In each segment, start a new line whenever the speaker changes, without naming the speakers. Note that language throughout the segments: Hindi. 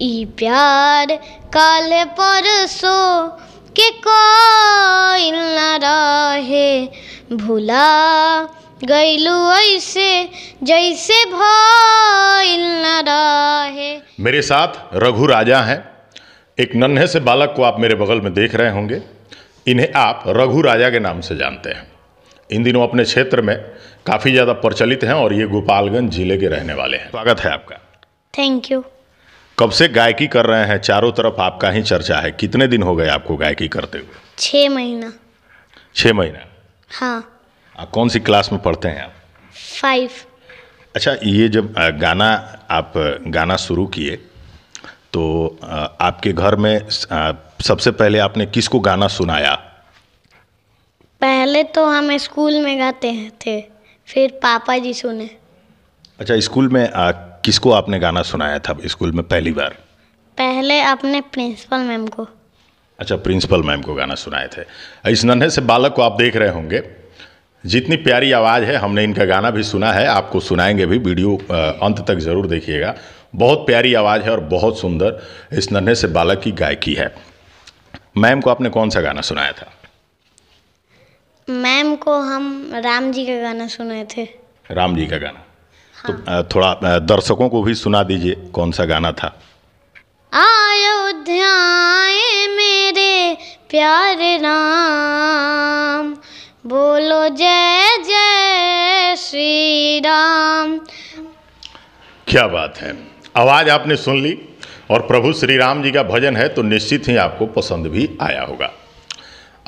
ई प्यार काले परसो के कोई न रहे भुला गईलू ऐसे जैसे भइल न रहे
मेरे साथ रघु राजा हैं एक नन्हे से बालक को आप मेरे बगल में देख रहे होंगे इन्हें आप रघु राजा के नाम से जानते हैं इन दिनों अपने क्षेत्र में काफ़ी ज़्यादा प्रचलित हैं और ये गोपालगंज जिले के रहने वाले हैं स्वागत है आपका थैंक यू कब से गायकी कर रहे हैं चारों तरफ आपका ही चर्चा है कितने दिन हो गए आपको गायकी करते हुए
छ महीना छ महीना हाँ
कौन सी क्लास में पढ़ते हैं आप फाइव अच्छा ये जब गाना आप गाना शुरू किए तो आपके घर में सबसे पहले आपने किसको गाना सुनाया
पहले तो हम स्कूल में गाते थे फिर पापा जी सुने
अच्छा स्कूल में किसको आपने गाना सुनाया था स्कूल में पहली बार
पहले आपने प्रिंसिपल मैम को
अच्छा प्रिंसिपल मैम को गाना सुनाए थे इस नन्हे से बालक को आप देख रहे होंगे जितनी प्यारी आवाज़ है हमने इनका गाना भी सुना है आपको सुनाएंगे भी वीडियो अंत तक ज़रूर देखिएगा बहुत प्यारी आवाज़ है और बहुत सुंदर इस नन्हे से बालक की गायकी है मैम को आपने कौन सा गाना सुनाया था
मैम को हम राम जी का गाना सुनाए थे
राम जी का गाना तो थोड़ा दर्शकों को भी सुना दीजिए कौन सा गाना था
अयोध्या मेरे प्यार राम बोलो जय जय श्री राम
क्या बात है आवाज़ आपने सुन ली और प्रभु श्री राम जी का भजन है तो निश्चित ही आपको पसंद भी आया होगा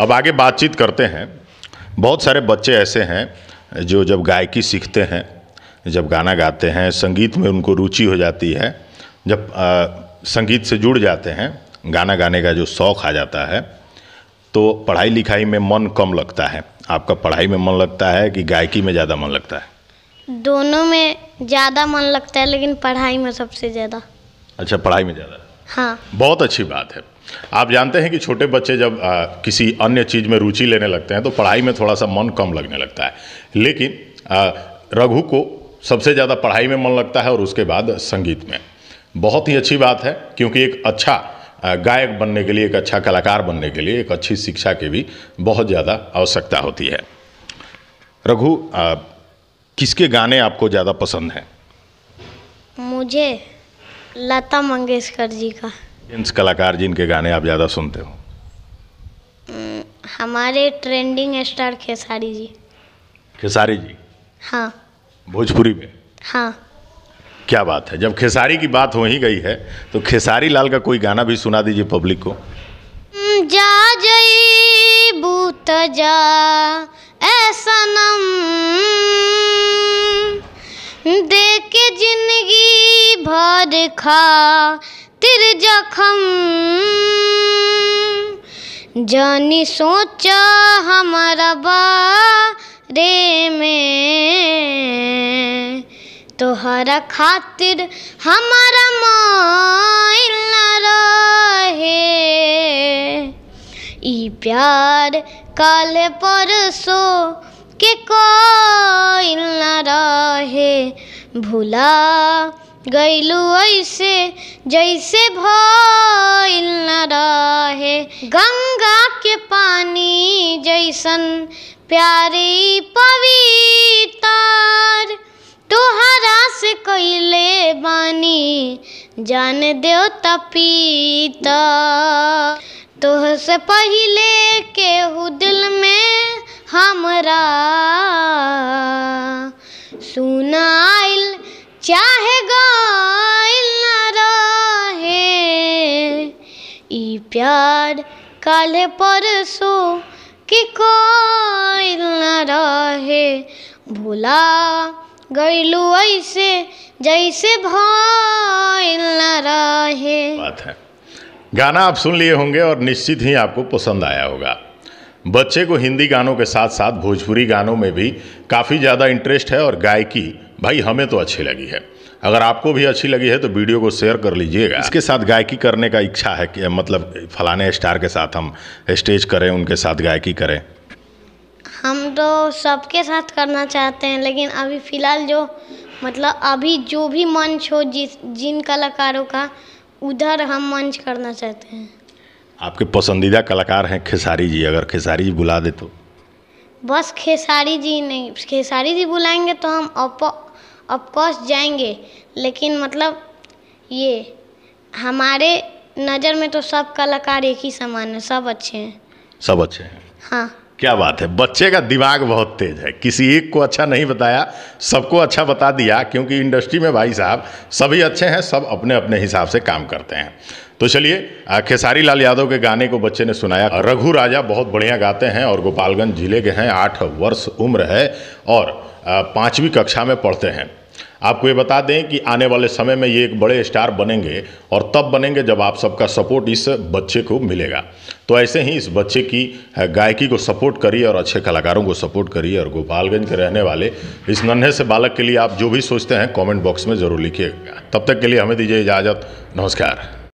अब आगे बातचीत करते हैं बहुत सारे बच्चे ऐसे हैं जो जब गायकी सीखते हैं जब गाना गाते हैं संगीत में उनको रुचि हो जाती है जब आ, संगीत से जुड़ जाते हैं गाना गाने का जो शौक़ आ जाता है तो पढ़ाई लिखाई में मन कम लगता है आपका पढ़ाई में मन लगता है कि गायकी में ज़्यादा मन लगता है
दोनों में ज़्यादा मन लगता है लेकिन पढ़ाई में सबसे ज़्यादा
अच्छा पढ़ाई में ज़्यादा हाँ बहुत अच्छी बात है आप जानते हैं कि छोटे बच्चे जब आ, किसी अन्य चीज़ में रुचि लेने लगते हैं तो पढ़ाई में थोड़ा सा मन कम लगने लगता है लेकिन रघु को सबसे ज़्यादा पढ़ाई में मन लगता है और उसके बाद संगीत में बहुत ही अच्छी बात है क्योंकि एक अच्छा गायक बनने के लिए एक अच्छा कलाकार बनने के लिए एक अच्छी शिक्षा की भी बहुत ज़्यादा आवश्यकता होती है रघु किसके गाने आपको ज़्यादा पसंद हैं
मुझे लता मंगेशकर जी का
किस कलाकार जिनके गाने आप ज़्यादा सुनते हो
हमारे ट्रेंडिंग स्टार खेसारी जी खेसारी जी हाँ
भोजपुरी में हाँ क्या बात है जब खेसारी की बात हो ही गई है तो खेसारी लाल का कोई गाना भी सुना दीजिए पब्लिक को
जा बूत जा ऐसा नम देखे जिंदगी भर खा तिर जखम जानी सोचा हमारा बा तोहरा खातिर हमारा मोइल न रहे ई प्यार कल परसो के कोई न रहे भुला गैलू ऐसे जैसे भइल न रहे गंगा के पानी जैसन प्यारी पवितार तोहरा से कैले बानी जान देव तपीता तोह से पहले के दिल में हमरा सुनाइल चाहे गाइल न रहे ई प्यार काले परसों की कोई न रहे भोला गैलू ऐसे जैसे भाई न रहे बात है
गाना आप सुन लिए होंगे और निश्चित ही आपको पसंद आया होगा बच्चे को हिंदी गानों के साथ साथ भोजपुरी गानों में भी काफ़ी ज़्यादा इंटरेस्ट है और गायकी भाई हमें तो अच्छी लगी है अगर आपको भी अच्छी लगी है तो वीडियो को शेयर कर लीजिएगा इसके साथ गायकी करने का इच्छा है कि मतलब फलाने स्टार के साथ हम स्टेज करें उनके साथ गायकी करें
हम तो सबके साथ करना चाहते हैं लेकिन अभी फ़िलहाल जो मतलब अभी जो भी मंच हो जिस जिन कलाकारों का उधर हम मंच करना चाहते हैं
आपके पसंदीदा कलाकार हैं खेसारी जी अगर खेसारी जी बुला दे तो
बस खेसारी जी नहीं खेसारी जी बुलाएंगे तो हम ऑफकोर्स जाएंगे लेकिन मतलब ये हमारे नज़र में तो सब कलाकार एक ही समान है सब अच्छे हैं सब अच्छे हैं हाँ
क्या बात है बच्चे का दिमाग बहुत तेज है किसी एक को अच्छा नहीं बताया सबको अच्छा बता दिया क्योंकि इंडस्ट्री में भाई साहब सभी अच्छे हैं सब अपने अपने हिसाब से काम करते हैं तो चलिए खेसारी लाल यादव के गाने को बच्चे ने सुनाया रघु राजा बहुत बढ़िया गाते हैं और गोपालगंज जिले के हैं आठ वर्ष उम्र है और पाँचवीं कक्षा में पढ़ते हैं आपको ये बता दें कि आने वाले समय में ये एक बड़े स्टार बनेंगे और तब बनेंगे जब आप सबका सपोर्ट इस बच्चे को मिलेगा तो ऐसे ही इस बच्चे की गायकी को सपोर्ट करिए और अच्छे कलाकारों को सपोर्ट करिए और गोपालगंज के रहने वाले इस नन्हे से बालक के लिए आप जो भी सोचते हैं कॉमेंट बॉक्स में ज़रूर लिखिएगा तब तक के लिए हमें दीजिए इजाज़त नमस्कार